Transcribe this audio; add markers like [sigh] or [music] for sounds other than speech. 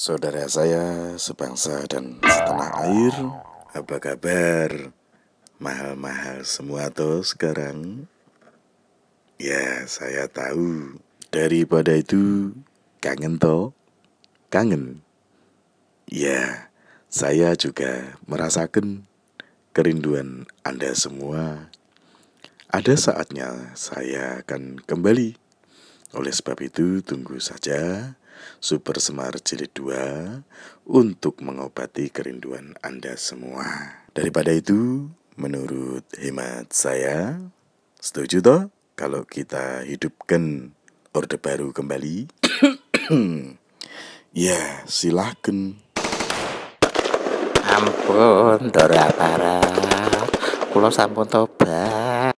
Saudara saya sebangsa dan setanah air, apa kabar? Mahal-mahal semua toh sekarang? Ya, saya tahu. Daripada itu, kangen toh? Kangen. Ya, saya juga merasakan kerinduan Anda semua. Ada saatnya saya akan kembali oleh sebab itu, tunggu saja Super Semar Jilid 2 untuk mengobati kerinduan Anda semua. Daripada itu, menurut hemat saya, setuju toh kalau kita hidupkan Orde Baru kembali? [coughs] ya, silahkan. Ampun, Dora Para. Kulo sampun tobat.